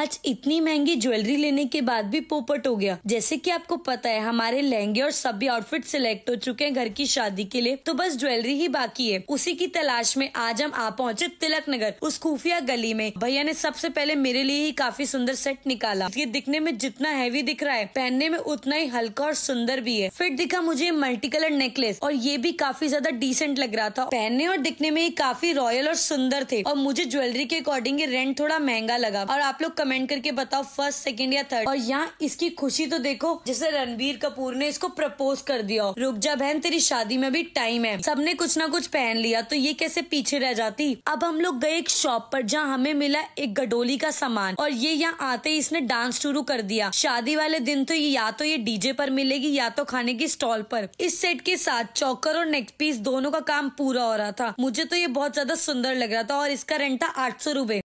आज इतनी महंगी ज्वेलरी लेने के बाद भी पोपट हो गया जैसे कि आपको पता है हमारे लहंगे और सभी आउटफिट सिलेक्ट हो चुके हैं घर की शादी के लिए तो बस ज्वेलरी ही बाकी है उसी की तलाश में आज हम आ पहुंचे तिलक नगर उस खुफिया गली में भैया ने सबसे पहले मेरे लिए ही काफी सुंदर सेट निकाला ये दिखने में जितना हैवी दिख रहा है पहनने में उतना ही हल्का और सुंदर भी है फिर दिखा मुझे मल्टी कलर नेकलेस और ये भी काफी ज्यादा डिसेंट लग रहा था पहनने और दिखने में ये काफी रॉयल और सुंदर थे और मुझे ज्वेलरी के अकॉर्डिंग रेंट थोड़ा महंगा लगा और आप लोग कमेंट करके बताओ फर्स्ट सेकंड या थर्ड और यहाँ इसकी खुशी तो देखो जिसे रणबीर कपूर ने इसको प्रपोज कर दिया हो रुक जा बहन तेरी शादी में भी टाइम है सबने कुछ ना कुछ पहन लिया तो ये कैसे पीछे रह जाती अब हम लोग गए एक शॉप पर जहाँ हमें मिला एक गडोली का सामान और ये यहाँ आते ही इसने डांस शुरू कर दिया शादी वाले दिन तो ये या तो ये डीजे पर मिलेगी या तो खाने की स्टॉल पर इस सेट के साथ चौकर और नेक पीस दोनों का काम पूरा हो रहा था मुझे तो ये बहुत ज्यादा सुंदर लग रहा था और इसका रेंट था आठ सौ रूपए